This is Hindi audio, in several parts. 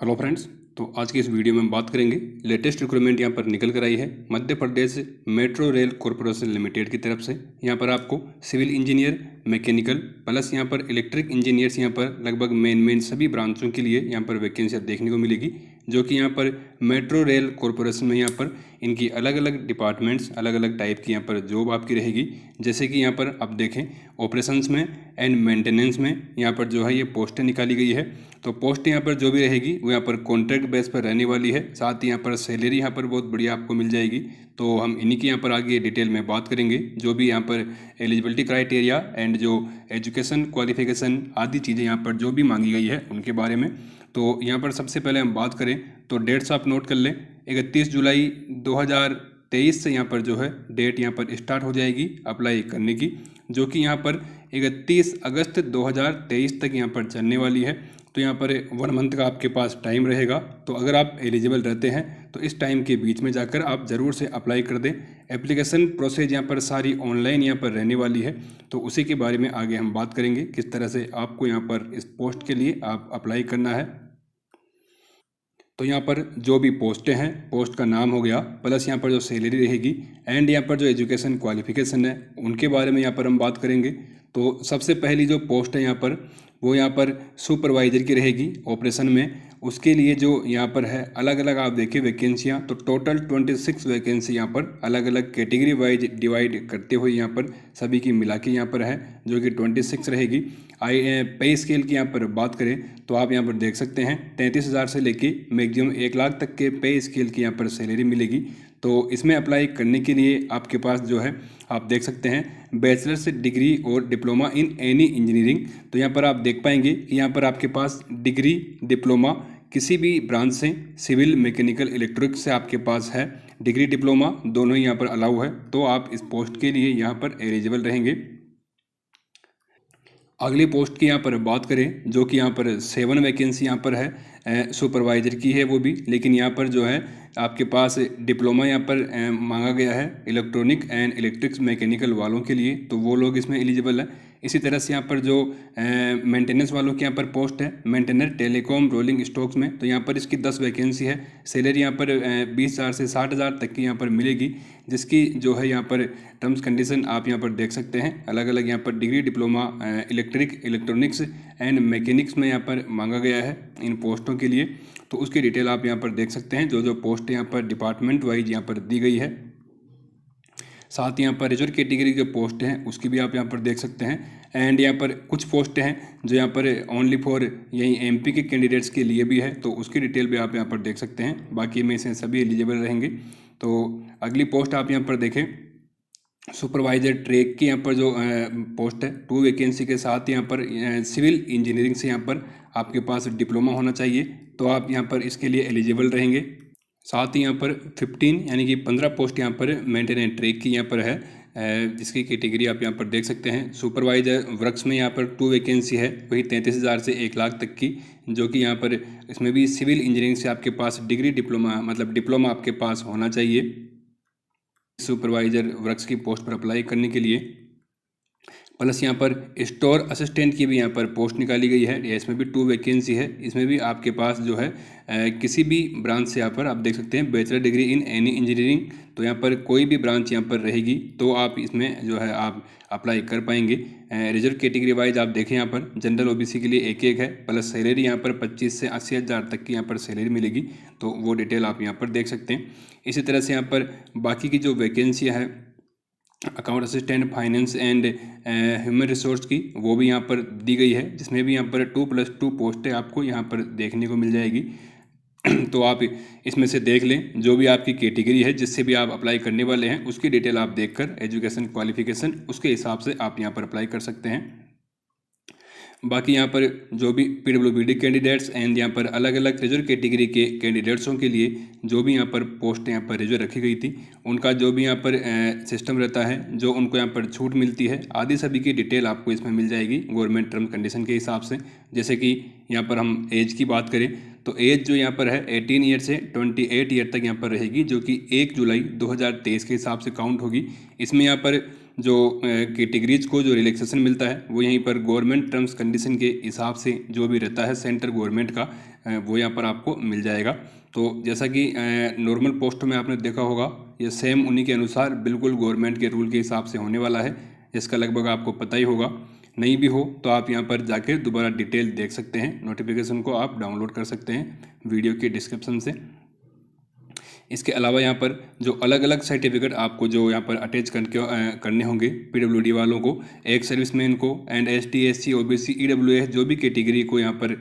हेलो फ्रेंड्स तो आज की इस वीडियो में हम बात करेंगे लेटेस्ट रिक्रूटमेंट यहाँ पर निकल कर आई है Madhya Pradesh metro rail corporation limited की तरफ से यहाँ पर आपको सिविल इंजीनियर मैकेनिकल प्लस यहाँ पर इलेक्ट्रिक इंजीनियर्स यहाँ पर लगभग मेन मेन सभी ब्रांचों के लिए यहाँ पर वैकेंसियाँ देखने को मिलेगी जो कि यहाँ पर मेट्रो रेल कॉरपोरेशन में यहाँ पर इनकी अलग अलग डिपार्टमेंट्स अलग अलग टाइप की यहाँ पर जॉब आपकी रहेगी जैसे कि यहाँ पर आप देखें ऑपरेशंस में एंड मेंटेनेंस में यहाँ पर जो है ये पोस्टें निकाली गई है तो पोस्ट यहाँ पर जो भी रहेगी वो यहाँ पर कॉन्ट्रैक्ट बेस पर रहने वाली है साथ ही यहाँ पर सैलरी यहाँ पर बहुत बढ़िया आपको मिल जाएगी तो हम इन्हीं की यहाँ पर आगे डिटेल में बात करेंगे जो भी यहाँ पर एलिजिबिलिटी क्राइटेरिया एंड जो एजुकेशन क्वालिफिकेशन आदि चीज़ें यहाँ पर जो भी मांगी गई है उनके बारे में तो यहाँ पर सबसे पहले हम बात करें तो डेट्स आप नोट कर लें इकतीस जुलाई 2023 से यहाँ पर जो है डेट यहाँ पर स्टार्ट हो जाएगी अप्लाई करने की जो कि यहाँ पर इकतीस अगस्त 2023 तक यहाँ पर चलने वाली है तो यहाँ पर वन मंथ का आपके पास टाइम रहेगा तो अगर आप एलिजिबल रहते हैं तो इस टाइम के बीच में जाकर आप ज़रूर से अप्लाई कर दें एप्लीकेशन प्रोसेस यहाँ पर सारी ऑनलाइन यहाँ पर रहने वाली है तो उसी के बारे में आगे हम बात करेंगे किस तरह से आपको यहाँ पर इस पोस्ट के लिए आप अप्लाई करना है तो यहाँ पर जो भी पोस्टें हैं पोस्ट का नाम हो गया प्लस यहाँ पर जो सैलरी रहेगी एंड यहाँ पर जो एजुकेशन क्वालिफिकेशन है उनके बारे में यहाँ पर हम बात करेंगे तो सबसे पहली जो पोस्ट है यहाँ पर वो यहाँ पर सुपरवाइज़र की रहेगी ऑपरेशन में उसके लिए जो यहाँ पर है अलग अलग आप देखिए वैकेंसियाँ तो टोटल 26 वैकेंसी यहाँ पर अलग अलग कैटेगरी वाइज डिवाइड करते हुए यहाँ पर सभी की मिला के यहाँ पर है जो कि 26 रहेगी आई पे स्केल की यहाँ पर बात करें तो आप यहाँ पर देख सकते हैं तैंतीस हज़ार से लेके मैक्सिमम एक लाख तक के पे स्केल की यहाँ पर सैलरी मिलेगी तो इसमें अप्लाई करने के लिए आपके पास जो है आप देख सकते हैं बैचलर से डिग्री और डिप्लोमा इन एनी इंजीनियरिंग तो यहाँ पर आप देख पाएंगे कि यहाँ पर आपके पास डिग्री डिप्लोमा किसी भी ब्रांच से सिविल मैकेनिकल इलेक्ट्रिक से आपके पास है डिग्री डिप्लोमा दोनों ही यहाँ पर अलाउ है तो आप इस पोस्ट के लिए यहाँ पर एलिजिबल रहेंगे अगली पोस्ट की यहाँ पर बात करें जो कि यहाँ पर सेवन वैकेंसी यहाँ पर है सुपरवाइज़र की है वो भी लेकिन यहाँ पर जो है आपके पास डिप्लोमा यहाँ पर मांगा गया है इलेक्ट्रॉनिक एंड इलेक्ट्रिक्स मैकेनिकल वालों के लिए तो वो लोग इसमें एलिजिबल है इसी तरह से यहाँ पर जो मेंटेनेंस वालों के यहाँ पर पोस्ट है मेंटेनर टेलीकॉम रोलिंग स्टॉक्स में तो यहाँ पर इसकी दस वैकेंसी है सैलरी यहाँ पर बीस हज़ार से साठ हज़ार तक की यहाँ पर मिलेगी जिसकी जो है यहाँ पर टर्म्स कंडीशन आप यहाँ पर देख सकते हैं अलग अलग यहाँ पर degree diploma electric electronics and mechanics में यहाँ पर मांगा गया है इन पोस्टों के लिए तो उसकी डिटेल आप यहाँ पर देख सकते हैं जो जो पोस्ट यहाँ पर डिपार्टमेंट वाइज यहाँ पर दी गई है साथ ही यहाँ पर रिजर्व कैटेगरी जो पोस्ट हैं उसकी भी आप यहाँ पर देख सकते हैं एंड यहाँ पर कुछ पोस्ट हैं जो यहाँ पर ओनली फॉर यही एमपी के कैंडिडेट्स के लिए भी है तो उसकी डिटेल भी आप यहाँ पर देख सकते हैं बाकी में से सभी एलिजिबल रहेंगे तो अगली पोस्ट आप यहाँ पर देखें सुपरवाइजर ट्रेक की यहाँ पर जो पोस्ट है टू वैकेंसी के साथ यहाँ पर सिविल इंजीनियरिंग से यहाँ पर आपके पास डिप्लोमा होना चाहिए तो आप यहाँ पर इसके लिए एलिजिबल रहेंगे साथ ही यहाँ पर फिफ्टीन यानी कि पंद्रह पोस्ट यहाँ पर एंड ट्रेक की यहाँ पर है जिसकी कैटेगरी आप यहाँ पर देख सकते हैं सुपरवाइजर वर्क्स में यहाँ पर टू वैकेंसी है वही तैंतीस हज़ार से एक लाख तक की जो कि यहाँ पर इसमें भी सिविल इंजीनियरिंग से आपके पास डिग्री डिप्लोमा मतलब डिप्लोमा आपके पास होना चाहिए सुपरवाइज़र वर्क्स की पोस्ट पर अप्लाई करने के लिए प्लस यहाँ पर स्टोर असिस्टेंट की भी यहाँ पर पोस्ट निकाली गई है या इसमें भी टू वैकेंसी है इसमें भी आपके पास जो है किसी भी ब्रांच से यहाँ पर आप देख सकते हैं bachelor degree in any engineering तो यहाँ पर कोई भी ब्रांच यहाँ पर रहेगी तो आप इसमें जो है आप अप्लाई कर पाएंगे रिजर्व कैटेगरी वाइज आप देखें यहाँ पर जनरल ओ के लिए एक एक है प्लस सैलरी यहाँ पर पच्चीस से अस्सी हज़ार तक की यहाँ पर सैलरी मिलेगी तो वो डिटेल आप यहाँ पर देख सकते हैं इसी तरह से यहाँ पर बाकी की जो वैकेंसियाँ हैं account assistant finance and human resource की वो भी यहाँ पर दी गई है जिसमें भी यहाँ पर टू प्लस टू पोस्टें आपको यहाँ पर देखने को मिल जाएगी तो आप इसमें से देख लें जो भी आपकी कैटेगरी है जिससे भी आप अप्लाई करने वाले हैं उसकी डिटेल आप देखकर एजुकेशन क्वालिफिकेशन उसके हिसाब से आप यहाँ पर अप्लाई कर सकते हैं बाकी यहाँ पर जो भी P W D candidates and यहाँ पर अलग अलग रिजर्व कैटेगरी के कैंडिडेट्सों के लिए जो भी यहाँ पर पोस्ट यहाँ पर रिजर्व रखी गई थी उनका जो भी यहाँ पर सिस्टम रहता है जो उनको यहाँ पर छूट मिलती है आदि सभी की डिटेल आपको इसमें मिल जाएगी गवर्नमेंट टर्म कंडीशन के हिसाब से जैसे कि यहाँ पर हम एज की बात करें तो एज जो यहाँ पर है 18 ईयर से 28 ईयर तक यहाँ पर रहेगी जो कि 1 जुलाई 2023 के हिसाब से काउंट होगी इसमें यहाँ पर जो कैटेगरीज को जो रिलैक्सेशन मिलता है वो यहीं पर गवर्नमेंट टर्म्स कंडीशन के हिसाब से जो भी रहता है सेंटर गवर्नमेंट का वो यहाँ पर आपको मिल जाएगा तो जैसा कि नॉर्मल पोस्ट में आपने देखा होगा ये सेम उन्हीं के अनुसार बिल्कुल गवर्नमेंट के रूल के हिसाब से होने वाला है इसका लगभग आपको पता ही होगा नहीं भी हो तो आप यहाँ पर जाकर दोबारा डिटेल देख सकते हैं नोटिफिकेशन को आप डाउनलोड कर सकते हैं वीडियो के डिस्क्रिप्शन से इसके अलावा यहाँ पर जो अलग अलग सर्टिफिकेट आपको जो यहाँ पर अटैच करके करने होंगे पी वालों को एक सर्विसमैन को and S T S C O B C E W S जो भी कैटेगरी को यहाँ पर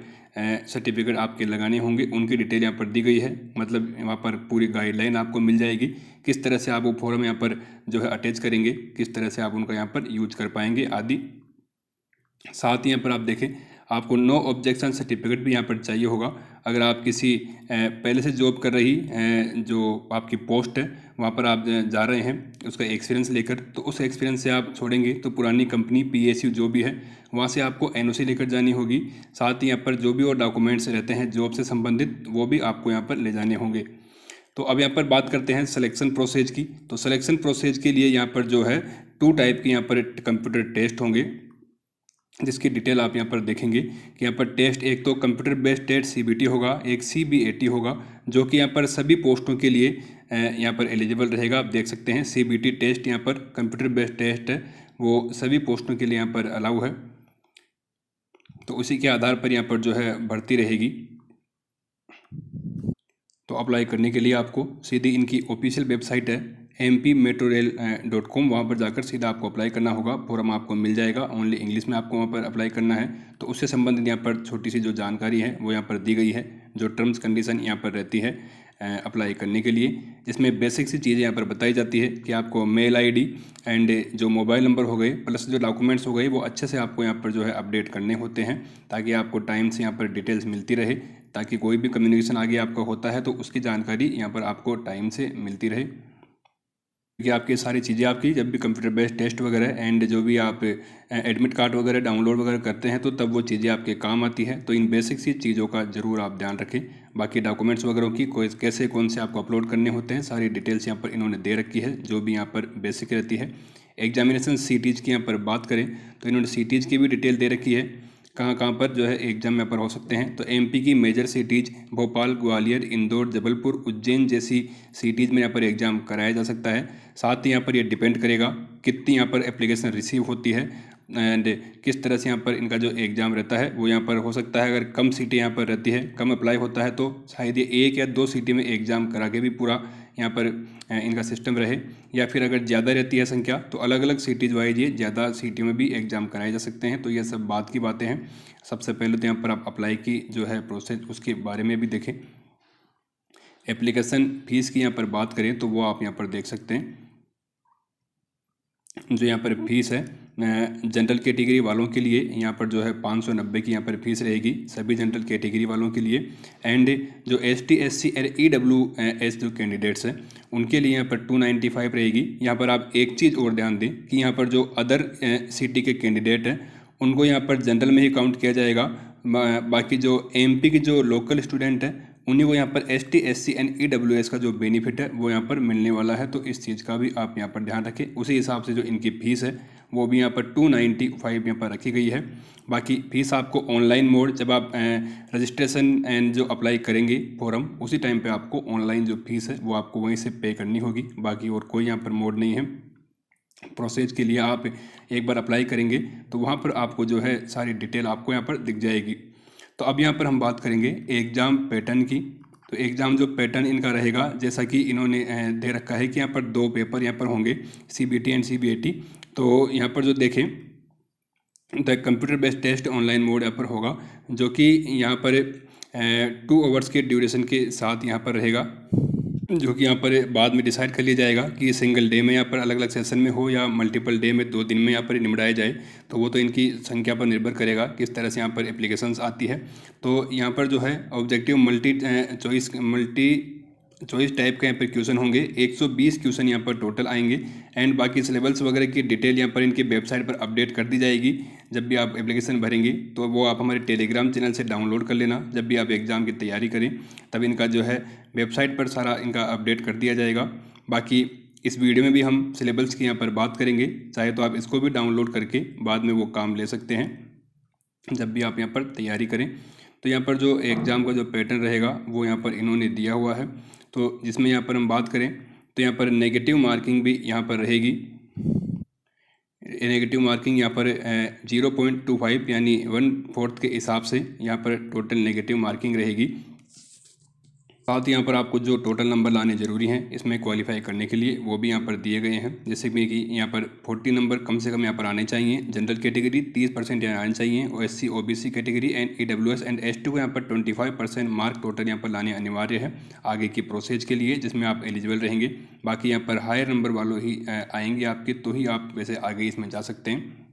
सर्टिफिकेट आपके लगाने होंगे उनकी डिटेल यहाँ पर दी गई है मतलब यहाँ पर पूरी गाइडलाइन आपको मिल जाएगी किस तरह से आप वो फॉर्म यहाँ पर जो है अटैच करेंगे किस तरह से आप उनका यहाँ पर यूज कर पाएंगे आदि साथ ही यहाँ पर आप देखें आपको नो ऑब्जेक्शन सर्टिफिकेट भी यहाँ पर चाहिए होगा अगर आप किसी पहले से जॉब कर रही जो आपकी पोस्ट है वहाँ पर आप जा रहे हैं उसका एक्सपीरियंस लेकर तो उस एक्सपीरियंस से आप छोड़ेंगे तो पुरानी कंपनी पीएसयू जो भी है वहाँ से आपको एनओसी लेकर जानी होगी साथ ही यहाँ पर जो भी और डॉक्यूमेंट्स रहते हैं जॉब से संबंधित वो भी आपको यहाँ पर ले जाने होंगे तो अब यहाँ पर बात करते हैं सलेक्शन प्रोसेज की तो सलेक्शन प्रोसेज के लिए यहाँ पर जो है टू टाइप के यहाँ पर कंप्यूटर टेस्ट होंगे जिसकी डिटेल आप यहाँ पर देखेंगे कि यहाँ पर टेस्ट एक तो कंप्यूटर बेस्ड टेस्ट सी होगा एक सी होगा जो कि यहाँ पर सभी पोस्टों के लिए यहाँ पर एलिजिबल रहेगा आप देख सकते हैं सी टेस्ट यहाँ पर कंप्यूटर बेस्ड टेस्ट है वो सभी पोस्टों के लिए यहाँ पर अलाउ है तो उसी के आधार पर यहाँ पर जो है भर्ती रहेगी तो अप्लाई करने के लिए आपको सीधी इनकी ऑफिशियल वेबसाइट है M P metro rail dot com वहाँ पर जाकर सीधा आपको अप्लाई करना होगा फॉर्म आपको मिल जाएगा ओनली इंग्लिश में आपको वहाँ पर अप्लाई करना है तो उससे संबंधित यहाँ पर छोटी सी जो जानकारी है वो यहाँ पर दी गई है जो टर्म्स कंडीशन यहाँ पर रहती है अप्लाई करने के लिए जिसमें बेसिक सी चीज़ें यहाँ पर बताई जाती है कि आपको मेल आईडी एंड जो मोबाइल नंबर हो गए प्लस जो डॉक्यूमेंट्स हो गए वो अच्छे से आपको यहाँ पर जो है अपडेट करने होते हैं ताकि आपको टाइम से यहाँ पर डिटेल्स मिलती रहे ताकि कोई भी कम्युनिकेशन आगे आपका होता है तो उसकी जानकारी यहाँ पर आपको टाइम से मिलती रहे क्योंकि आपकी सारी चीज़ें आपकी जब भी कंप्यूटर बेस्ड टेस्ट वगैरह एंड जो भी आप एडमिट कार्ड वगैरह डाउनलोड वगैरह करते हैं तो तब वो चीज़ें आपके काम आती है तो इन बेसिक सी चीज़ों का ज़रूर आप ध्यान रखें बाकी डॉक्यूमेंट्स वगैरह की कोई कैसे कौन से आपको अपलोड करने होते हैं सारी डिटेल्स यहाँ पर इन्होंने दे रखी है जो भी यहाँ पर बेसिक रहती है एग्जामिनेशन सीटीज़ की यहाँ पर बात करें तो इन्होंने सीटीज़ की भी डिटेल दे रखी है कहाँ कहाँ पर जो है एग्जाम में पर हो सकते हैं तो एमपी की मेजर सिटीज़ भोपाल ग्वालियर इंदौर जबलपुर उज्जैन जैसी सिटीज़ में यहाँ पर एग्ज़ाम कराया जा सकता है साथ ही यहाँ पर ये डिपेंड करेगा कितनी यहाँ पर एप्लीकेशन रिसीव होती है एंड किस तरह से यहाँ पर इनका जो एग्ज़ाम रहता है वो यहाँ पर हो सकता है अगर कम सीटें यहाँ पर रहती है कम अप्लाई होता है तो शायद ये एक या दो सीटें में एग्ज़ाम करा के भी पूरा यहाँ पर इनका सिस्टम रहे या फिर अगर ज़्यादा रहती है संख्या तो अलग अलग सिटीज़ वाइज ये ज़्यादा सिटी में भी एग्ज़ाम कराए जा सकते हैं तो ये सब बात की बातें हैं सबसे पहले तो यहाँ पर आप अप्लाई की जो है प्रोसेस उसके बारे में भी देखें एप्लीकेशन फ़ीस की यहाँ पर बात करें तो वो आप यहाँ पर देख सकते हैं जो यहाँ पर फीस है जनरल कैटेगरी वालों के लिए यहाँ पर जो है पाँच सौ नब्बे की यहाँ पर फीस रहेगी सभी जनरल कैटेगरी वालों के लिए एंड जो S T S C and E W S जो कैंडिडेट्स हैं उनके लिए यहाँ पर टू नाइन्टी फाइव रहेगी यहाँ पर आप एक चीज़ और ध्यान दें कि यहाँ पर जो अदर सिटी के कैंडिडेट हैं उनको यहाँ पर जनरल में ही काउंट किया जाएगा बाकी जो एम पी के जो लोकल स्टूडेंट हैं उन्हीं को यहाँ पर S T S C and E W S का जो बेनिफिट है वो यहाँ पर मिलने वाला है तो इस चीज़ का भी आप यहाँ पर ध्यान रखें उसी हिसाब से जो इनकी फ़ीस है वो भी यहाँ पर टू नाइन्टी फाइव यहाँ पर रखी गई है बाकी फीस आपको ऑनलाइन मोड जब आप रजिस्ट्रेशन एंड जो अप्लाई करेंगे फॉर्म उसी टाइम पे आपको ऑनलाइन जो फीस है वो आपको वहीं से पे करनी होगी बाकी और कोई यहाँ पर मोड नहीं है प्रोसेस के लिए आप एक बार अप्लाई करेंगे तो वहाँ पर आपको जो है सारी डिटेल आपको यहाँ पर दिख जाएगी तो अब यहाँ पर हम बात करेंगे एग्ज़ाम पैटर्न की तो एग्ज़ाम जो पैटर्न इनका रहेगा जैसा कि इन्होंने दे रखा है कि यहाँ पर दो पेपर यहाँ पर होंगे C B T and C B A T तो यहाँ पर जो देखें the computer based test online mode यहाँ पर होगा जो कि यहाँ पर टू आवर्स के ड्यूरेशन के साथ यहाँ पर रहेगा हम्म। जो कि यहाँ पर बाद में डिसाइड कर लिया जाएगा कि सिंगल डे में यहाँ पर अलग अलग सेशन में हो या मल्टीपल डे में दो दिन में यहाँ पर निमड़ाया जाए तो वो तो इनकी संख्या पर निर्भर करेगा किस तरह से यहाँ पर एप्लीकेशंस आती है तो यहाँ पर जो है objective multi choice multi choice type के यहाँ पर क्वेश्चन होंगे 120 क्वेश्चन यहाँ पर टोटल आएंगे एंड बाकी सिलेबस वगैरह की डिटेल यहाँ पर इनकी वेबसाइट पर अपडेट कर दी जाएगी जब भी आप एप्लीकेशन भरेंगे तो वो आप हमारे टेलीग्राम चैनल से डाउनलोड कर लेना जब भी आप एग्ज़ाम की तैयारी करें तब इनका जो है वेबसाइट पर सारा इनका अपडेट कर दिया जाएगा बाकी इस वीडियो में भी हम सिलेबस की यहाँ पर बात करेंगे चाहे तो आप इसको भी डाउनलोड करके बाद में वो काम ले सकते हैं जब भी आप यहाँ पर तैयारी करें तो यहाँ पर जो एग्ज़ाम का जो पैटर्न रहेगा वो यहाँ पर इन्होंने दिया हुआ है तो जिसमें यहाँ पर हम बात करें तो यहाँ पर नेगेटिव मार्किंग भी यहाँ पर रहेगी नेगेटिव मार्किंग यहाँ पर जीरो पॉइंट टू फाइव यानी वन फोर्थ के हिसाब से यहाँ पर टोटल नेगेटिव मार्किंग रहेगी साथ ही यहाँ पर आपको जो टोटल नंबर लाने ज़रूरी हैं इसमें क्वालिफाई करने के लिए वो भी यहाँ पर दिए गए हैं जैसे कि यहाँ पर फोर्टी नंबर कम से कम यहाँ पर आने चाहिए जनरल कैटेगरी तीस परसेंट यहाँ आने चाहिए O S C O B C category and E W S and S T को यहाँ पर twenty five percent mark total यहाँ पर लाने अनिवार्य है आगे की प्रोसेस के लिए जिसमें आप एलिजिबल रहेंगे बाकी यहाँ पर हायर नंबर वालों ही आएंगे आपके तो ही आप वैसे आगे इसमें जा सकते हैं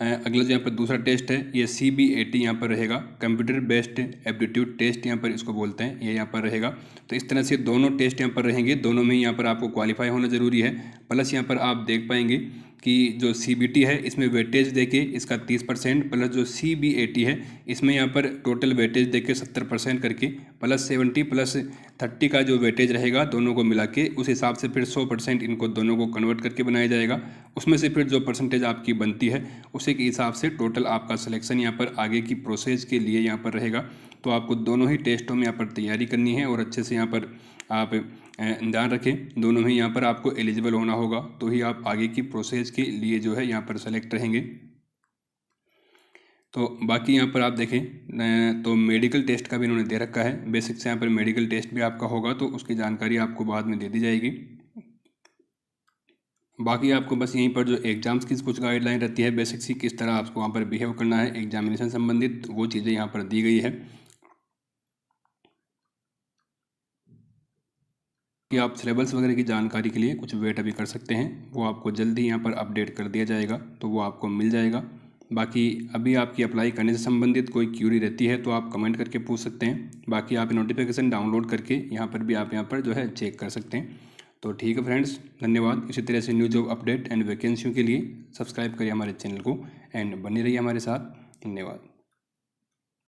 अगला जो यहाँ पर दूसरा टेस्ट है ये सी बी ए टी यहाँ पर रहेगा कंप्यूटर बेस्ड एप्टीट्यूड टेस्ट यहाँ पर इसको बोलते हैं ये यह यहाँ पर रहेगा तो इस तरह से दोनों टेस्ट यहाँ पर रहेंगे दोनों में यहाँ पर आपको क्वालिफाई होना ज़रूरी है प्लस यहाँ पर आप देख पाएंगे कि जो सी बी टी है इसमें वेटेज देके इसका तीस परसेंट प्लस जो सी बी ए टी है इसमें यहाँ पर टोटल वेटेज देके सत्तर परसेंट करके प्लस सेवेंटी प्लस थर्टी का जो वेटेज रहेगा दोनों को मिला के उस हिसाब से फिर सौ परसेंट इनको दोनों को कन्वर्ट करके बनाया जाएगा उसमें से फिर जो परसेंटेज आपकी बनती है उसी के हिसाब से टोटल आपका सिलेक्शन यहाँ पर आगे की प्रोसेस के लिए यहाँ पर रहेगा तो आपको दोनों ही टेस्टों में यहाँ पर तैयारी करनी है और अच्छे से यहाँ पर आप ध्यान रखें दोनों ही यहाँ पर आपको एलिजिबल होना होगा तो ही आप आगे की प्रोसेस के लिए जो है यहाँ पर सेलेक्ट रहेंगे तो बाकी यहाँ पर आप देखें तो मेडिकल टेस्ट का भी इन्होंने दे रखा है बेसिक से यहाँ पर मेडिकल टेस्ट भी आपका होगा तो उसकी जानकारी आपको बाद में दे दी जाएगी बाकी आपको बस यहीं पर जो एग्ज़ाम्स की कुछ गाइडलाइन रहती है बेसिक सी किस तरह आपको वहाँ पर बिहेव करना है एग्जामिनेशन संबंधित वो चीज़ें यहाँ पर दी गई है कि आप सिलेबस वगैरह की जानकारी के लिए कुछ वेट अभी कर सकते हैं वो आपको जल्द ही यहाँ पर अपडेट कर दिया जाएगा तो वो आपको मिल जाएगा बाकी अभी आपकी अप्लाई करने से संबंधित कोई क्यूरी रहती है तो आप कमेंट करके पूछ सकते हैं बाकी आप नोटिफिकेशन डाउनलोड करके यहाँ पर भी आप यहाँ पर जो है चेक कर सकते हैं तो ठीक है फ्रेंड्स धन्यवाद इसी तरह से न्यू जॉब अपडेट एंड वैकेंसियों के लिए सब्सक्राइब करिए हमारे चैनल को एंड बने रहिए हमारे साथ धन्यवाद